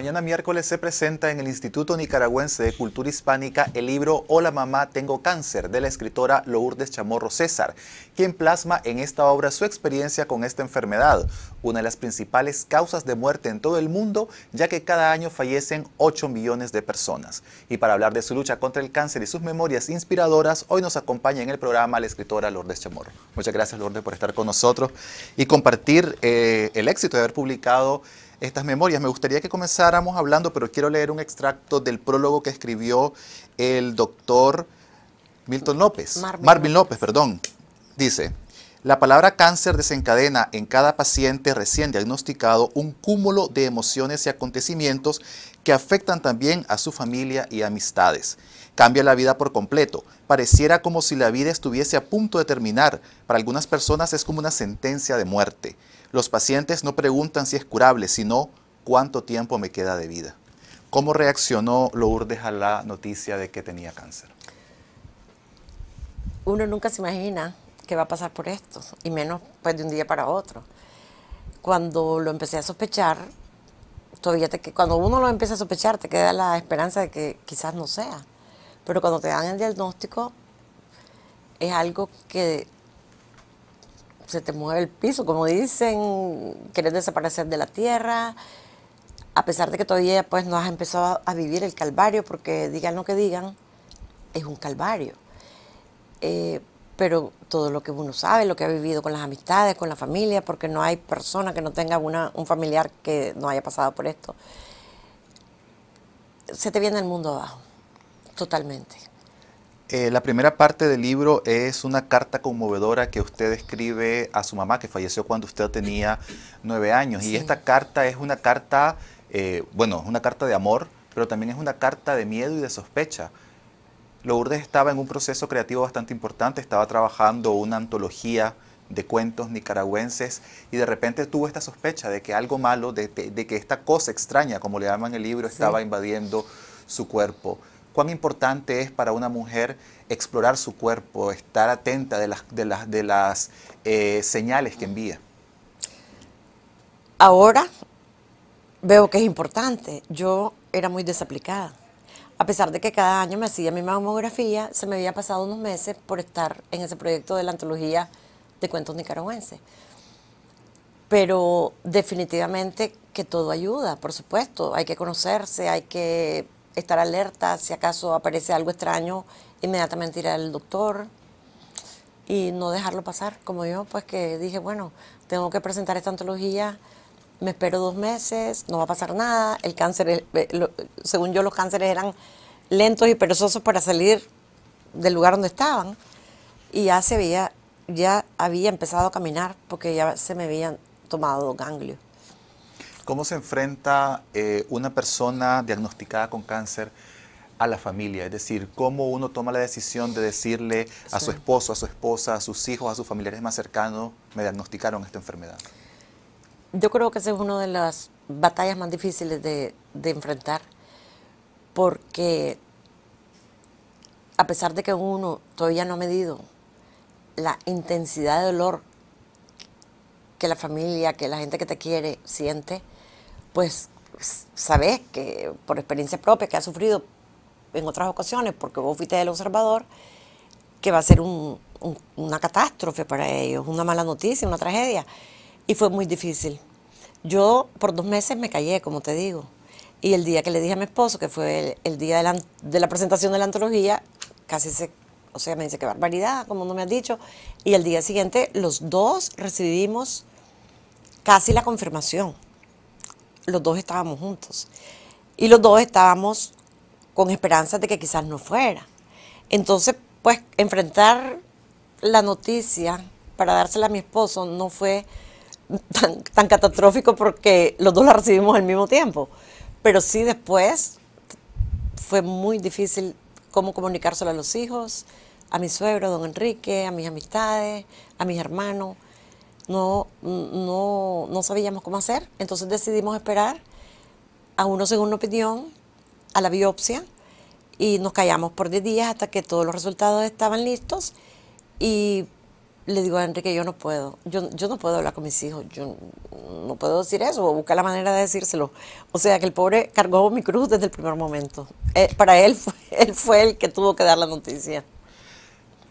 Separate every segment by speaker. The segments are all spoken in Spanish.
Speaker 1: Mañana miércoles se presenta en el Instituto Nicaragüense de Cultura Hispánica el libro Hola Mamá, Tengo Cáncer de la escritora Lourdes Chamorro César, quien plasma en esta obra su experiencia con esta enfermedad, una de las principales causas de muerte en todo el mundo, ya que cada año fallecen 8 millones de personas. Y para hablar de su lucha contra el cáncer y sus memorias inspiradoras, hoy nos acompaña en el programa la escritora Lourdes Chamorro. Muchas gracias Lourdes por estar con nosotros y compartir eh, el éxito de haber publicado estas memorias. Me gustaría que comenzáramos hablando, pero quiero leer un extracto del prólogo que escribió el doctor Milton López, Marvin, López, perdón. Dice, la palabra cáncer desencadena en cada paciente recién diagnosticado un cúmulo de emociones y acontecimientos que afectan también a su familia y amistades. Cambia la vida por completo. Pareciera como si la vida estuviese a punto de terminar. Para algunas personas es como una sentencia de muerte. Los pacientes no preguntan si es curable, sino cuánto tiempo me queda de vida. ¿Cómo reaccionó Lourdes a la noticia de que tenía cáncer?
Speaker 2: Uno nunca se imagina que va a pasar por esto, y menos pues de un día para otro. Cuando lo empecé a sospechar, todavía te, cuando uno lo empieza a sospechar, te queda la esperanza de que quizás no sea. Pero cuando te dan el diagnóstico, es algo que se te mueve el piso, como dicen, quieres desaparecer de la tierra, a pesar de que todavía pues no has empezado a vivir el calvario, porque digan lo que digan, es un calvario. Eh, pero todo lo que uno sabe, lo que ha vivido con las amistades, con la familia, porque no hay persona que no tenga un familiar que no haya pasado por esto, se te viene el mundo abajo, totalmente.
Speaker 1: Eh, la primera parte del libro es una carta conmovedora que usted escribe a su mamá, que falleció cuando usted tenía nueve años. Y esta carta es una carta, eh, bueno, es una carta de amor, pero también es una carta de miedo y de sospecha. Lourdes estaba en un proceso creativo bastante importante, estaba trabajando una antología de cuentos nicaragüenses y de repente tuvo esta sospecha de que algo malo, de, que esta cosa extraña, como le llaman el libro, estaba invadiendo su cuerpo. ¿Cuán importante es para una mujer explorar su cuerpo, estar atenta de las, eh, señales que envía?
Speaker 2: Ahora veo que es importante. Yo era muy desaplicada a pesar de que cada año me hacía mi mamografía, se me había pasado unos meses por estar en ese proyecto de la antología de cuentos nicaragüenses. Pero definitivamente que todo ayuda, por supuesto. Hay que conocerse, hay que estar alerta. Si acaso aparece algo extraño, inmediatamente ir al doctor y no dejarlo pasar. Como yo, pues que dije, bueno, tengo que presentar esta antología me espero dos meses, no va a pasar nada, el cáncer, eh, según yo los cánceres eran lentos y perezosos para salir del lugar donde estaban y ya se veía, ya había empezado a caminar porque ya se me habían tomado ganglio ganglios.
Speaker 1: ¿Cómo se enfrenta eh, una persona diagnosticada con cáncer a la familia? Es decir, ¿cómo uno toma la decisión de decirle a su esposo, a su esposa, a sus hijos, a sus familiares más cercanos, me diagnosticaron esta enfermedad?
Speaker 2: yo creo que esa es una de las batallas más difíciles de, enfrentar, porque a pesar de que uno todavía no ha medido la intensidad de dolor que la familia, que la gente que te quiere siente, pues sabes que por experiencia propia que ha sufrido en otras ocasiones, porque vos fuiste el observador, que va a ser una catástrofe para ellos, una mala noticia, una tragedia. Y fue muy difícil. Yo por dos meses me callé, como te digo. Y el día que le dije a mi esposo, que fue el, día de la, presentación de la antología, casi se, o sea, me dice, qué barbaridad, como no me has dicho. Y el día siguiente los dos recibimos casi la confirmación. Los dos estábamos juntos. Y los dos estábamos con esperanza de que quizás no fuera. Entonces, pues enfrentar la noticia para dársela a mi esposo no fue tan, catastrófico porque los dos la recibimos al mismo tiempo. Pero sí después fue muy difícil cómo comunicárselo a los hijos, a mi suegro, don Enrique, a mis amistades, a mis hermanos. No, no, no sabíamos cómo hacer. Entonces decidimos esperar a una según opinión, a la biopsia, y nos callamos por 10 días hasta que todos los resultados estaban listos. Y le digo a Enrique, yo no puedo, yo, no puedo hablar con mis hijos, yo no puedo decir eso, o buscar la manera de decírselo. O sea, que el pobre cargó mi cruz desde el primer momento. Eh, para él, él fue el que tuvo que dar la noticia.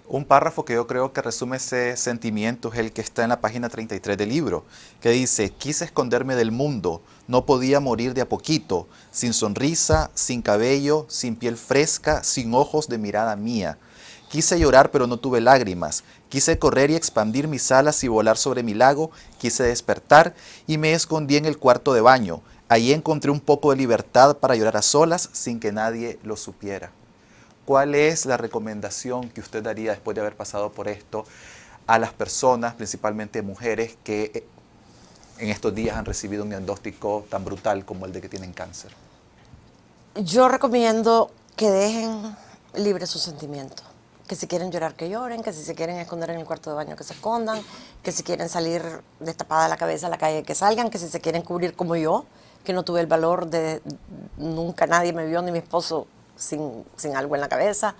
Speaker 1: Un párrafo que yo creo que resume ese sentimiento es el que está en la página 33 del libro, que dice, quise esconderme del mundo, no podía morir de a poquito, sin sonrisa, sin cabello, sin piel fresca, sin ojos de mirada mía Quise llorar pero no tuve lágrimas, quise correr y expandir mis alas y volar sobre mi lago, quise despertar y me escondí en el cuarto de baño. Ahí encontré un poco de libertad para llorar a solas sin que nadie lo supiera. ¿Cuál es la recomendación que usted daría después de haber pasado por esto a las personas, principalmente mujeres, que eh, en estos días han recibido un diagnóstico tan brutal como el de que tienen cáncer?
Speaker 2: Yo recomiendo que dejen libre sus sentimientos que si quieren llorar que lloren, que si se quieren esconder en el cuarto de baño que se escondan, que si quieren salir destapada la cabeza a la calle que salgan, que si se quieren cubrir como yo, que no tuve el valor de nunca nadie me vio ni mi esposo sin, algo en la cabeza.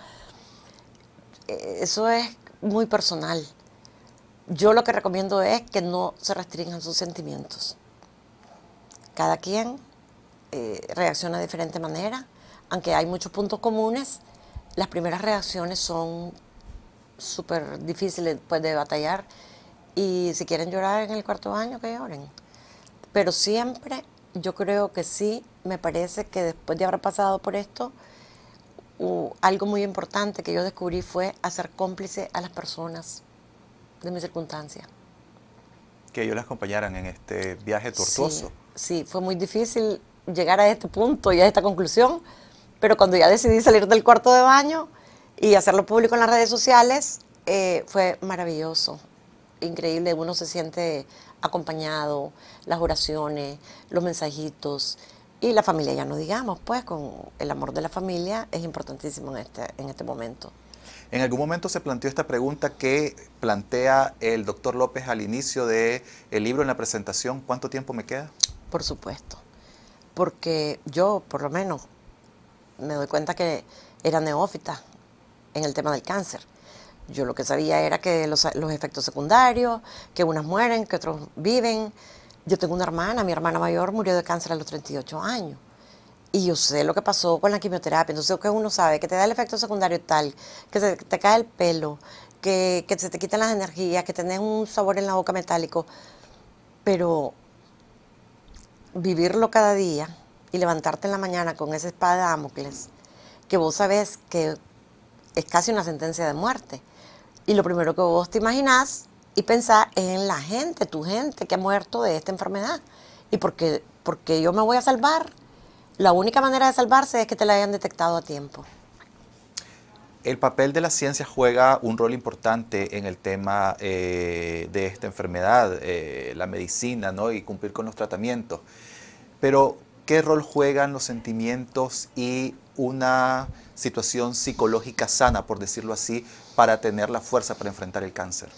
Speaker 2: Eh, eso es muy personal. Yo lo que recomiendo es que no se restringan sus sentimientos. Cada quien eh, reacciona de diferente manera, aunque hay muchos puntos comunes las primeras reacciones son súper difíciles pues, de batallar y si quieren llorar en el cuarto año que lloren. Pero siempre, yo creo que sí, me parece que después de haber pasado por esto, algo muy importante que yo descubrí fue hacer cómplice a las personas de mi circunstancia.
Speaker 1: Que ellos las acompañaran en este viaje tortuoso.
Speaker 2: sí, fue muy difícil llegar a este punto y a esta conclusión, pero cuando ya decidí salir del cuarto de baño y hacerlo público en las redes sociales, eh, fue maravilloso, increíble. Uno se siente acompañado, las oraciones, los mensajitos y la familia, ya no digamos, pues con el amor de la familia es importantísimo en este, en este momento.
Speaker 1: En algún momento se planteó esta pregunta que plantea el doctor López al inicio del el libro en la presentación, ¿cuánto tiempo me
Speaker 2: queda? Por supuesto, porque yo por lo menos me doy cuenta que era neófita en el tema del cáncer. Yo lo que sabía era que los, efectos secundarios, que unas mueren, que otros viven. Yo tengo una hermana, mi hermana mayor murió de cáncer a los 38 años. Y yo sé lo que pasó con la quimioterapia. Entonces, que uno sabe que te da el efecto secundario tal, que se te cae el pelo, que, que se te quitan las energías, que tenés un sabor en la boca metálico. Pero vivirlo cada día y levantarte en la mañana con esa espada de que vos sabés que es casi una sentencia de muerte. Y lo primero que vos te imaginás y pensás es en la gente, tu gente que ha muerto de esta enfermedad. Y porque, porque yo me voy a salvar, la única manera de salvarse es que te la hayan detectado a tiempo.
Speaker 1: El papel de la ciencia juega un rol importante en el tema eh, de esta enfermedad, eh, la medicina ¿no? y cumplir con los tratamientos. Pero ¿Qué rol juegan los sentimientos y una situación psicológica sana, por decirlo así, para tener la fuerza para enfrentar el cáncer?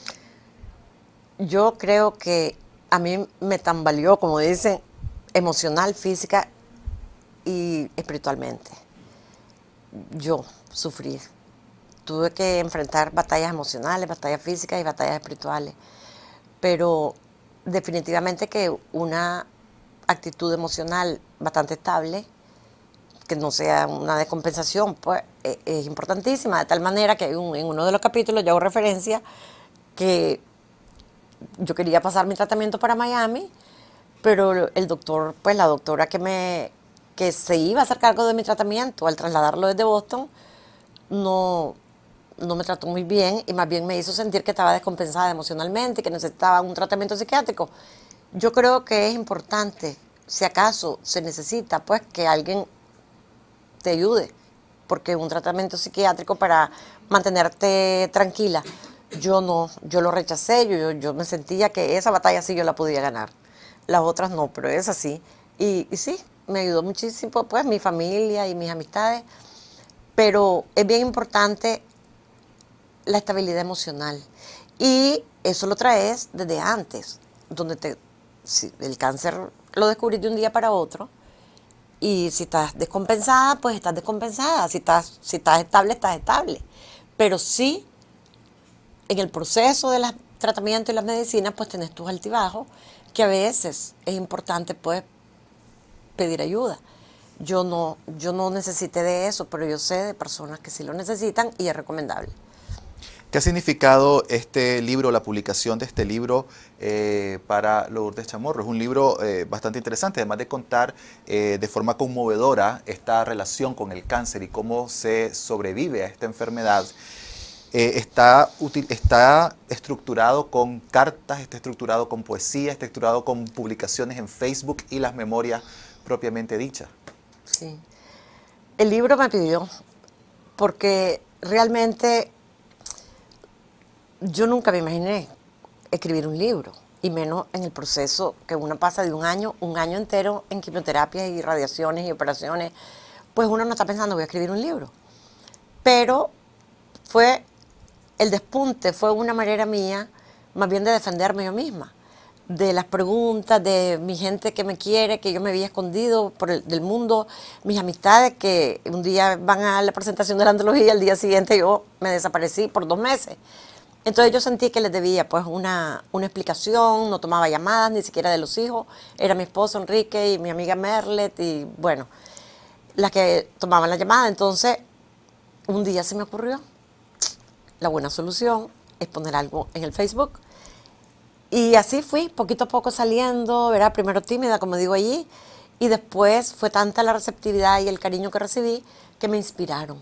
Speaker 2: Yo creo que a mí me tambaleó, como dicen, emocional, física y espiritualmente. Yo sufrí. Tuve que enfrentar batallas emocionales, batallas físicas y batallas espirituales. Pero definitivamente que una actitud emocional bastante estable, que no sea una descompensación, pues e, es, importantísima, de tal manera que en uno de los capítulos yo hago referencia que yo quería pasar mi tratamiento para Miami, pero el doctor, pues la doctora que me que se iba a hacer cargo de mi tratamiento al trasladarlo desde Boston, no, no me trató muy bien y más bien me hizo sentir que estaba descompensada emocionalmente, que necesitaba un tratamiento psiquiátrico yo creo que es importante, si acaso se necesita, pues que alguien te ayude, porque un tratamiento psiquiátrico para mantenerte tranquila, yo no, yo lo rechacé, yo, yo me sentía que esa batalla sí yo la podía ganar, las otras no, pero es así. y, y sí, me ayudó muchísimo, pues mi familia y mis amistades, pero es bien importante la estabilidad emocional, y eso lo traes desde antes, donde te el cáncer lo descubrí de un día para otro. Y si estás descompensada, pues estás descompensada. Si estás, si estás estable, estás estable. Pero sí, en el proceso de los tratamientos y las medicinas, pues tenés tus altibajos, que a veces es importante pues pedir ayuda. Yo no, yo no necesité de eso, pero yo sé de personas que sí lo necesitan y es recomendable.
Speaker 1: ¿Qué ha significado este libro, la publicación de este libro eh, para Lourdes Chamorro? Es un libro eh, bastante interesante, además de contar eh, de forma conmovedora esta relación con el cáncer y cómo se sobrevive a esta enfermedad. está, está estructurado con cartas, está estructurado con poesía, está estructurado con publicaciones en Facebook y las memorias propiamente dichas.
Speaker 2: Sí. El libro me pidió, porque realmente yo nunca me imaginé escribir un libro, y menos en el proceso que uno pasa de un año, un año entero en quimioterapia y radiaciones y operaciones, pues uno no está pensando voy a escribir un libro. Pero fue el despunte, fue una manera mía más bien de defenderme yo misma, de las preguntas, de mi gente que me quiere, que yo me había escondido por del mundo, mis amistades que un día van a la presentación de la antología, al día siguiente yo me desaparecí por dos meses. Entonces yo sentí que les debía pues una, explicación, no tomaba llamadas, ni siquiera de los hijos. Era mi esposo Enrique y mi amiga Merlet y bueno, las que tomaban la llamada. Entonces un día se me ocurrió, la buena solución es poner algo en el Facebook. Y así fui, poquito a poco saliendo, era primero tímida, como digo allí, y después fue tanta la receptividad y el cariño que recibí que me inspiraron.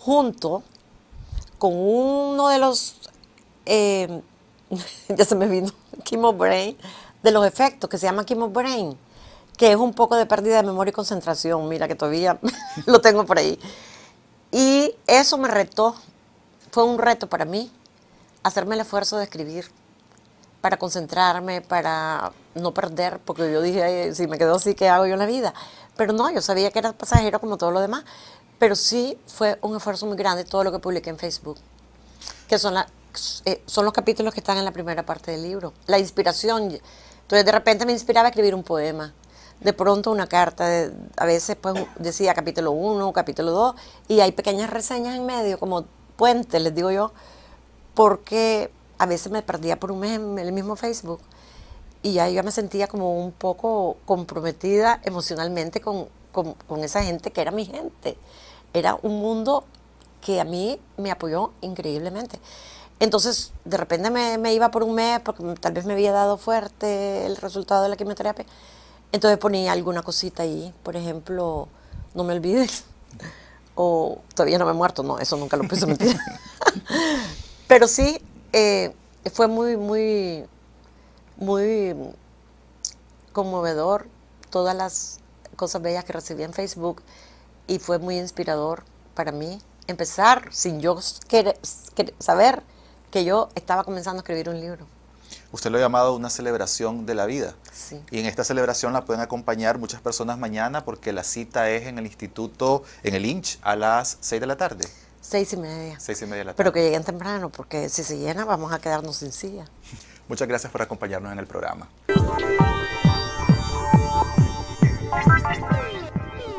Speaker 2: Junto con uno de los, eh, ya se me vino, chemo brain, de los efectos que se llama chemo brain, que es un poco de pérdida de memoria y concentración, mira que todavía lo tengo por ahí. Y eso me retó, fue un reto para mí, hacerme el esfuerzo de escribir, para concentrarme, para no perder, porque yo dije, si me quedo así, ¿qué hago yo en la vida? Pero no, yo sabía que era pasajero como todo lo demás. Pero sí fue un esfuerzo muy grande todo lo que publiqué en Facebook, que son, eh, los capítulos que están en la primera parte del libro. La inspiración. Entonces de repente me inspiraba a escribir un poema, de pronto una carta, a veces pues, decía capítulo 1, capítulo 2, y hay pequeñas reseñas en medio, como puentes, les digo yo, porque a veces me perdía por un mes en el mismo Facebook y ya yo me sentía como un poco comprometida emocionalmente con esa gente que era mi gente era un mundo que a mí me apoyó increíblemente. Entonces, de repente me, iba por un mes porque tal vez me había dado fuerte el resultado de la quimioterapia. Entonces ponía alguna cosita ahí, por ejemplo, no me olvides. O todavía no me he muerto, no, eso nunca lo puse mentir. Pero sí, eh, fue muy, muy, muy conmovedor todas las cosas bellas que recibí en Facebook y fue muy inspirador para mí empezar sin yo saber que yo estaba comenzando a escribir un libro.
Speaker 1: Usted lo ha llamado una celebración de la vida. Sí. Y en esta celebración la pueden acompañar muchas personas mañana porque la cita es en el instituto, en el INCH, a las 6 de la tarde.
Speaker 2: Seis y media.
Speaker 1: Seis y media de la tarde. Pero
Speaker 2: que lleguen temprano porque si se llena vamos a quedarnos sin silla.
Speaker 1: Muchas gracias por acompañarnos en el programa.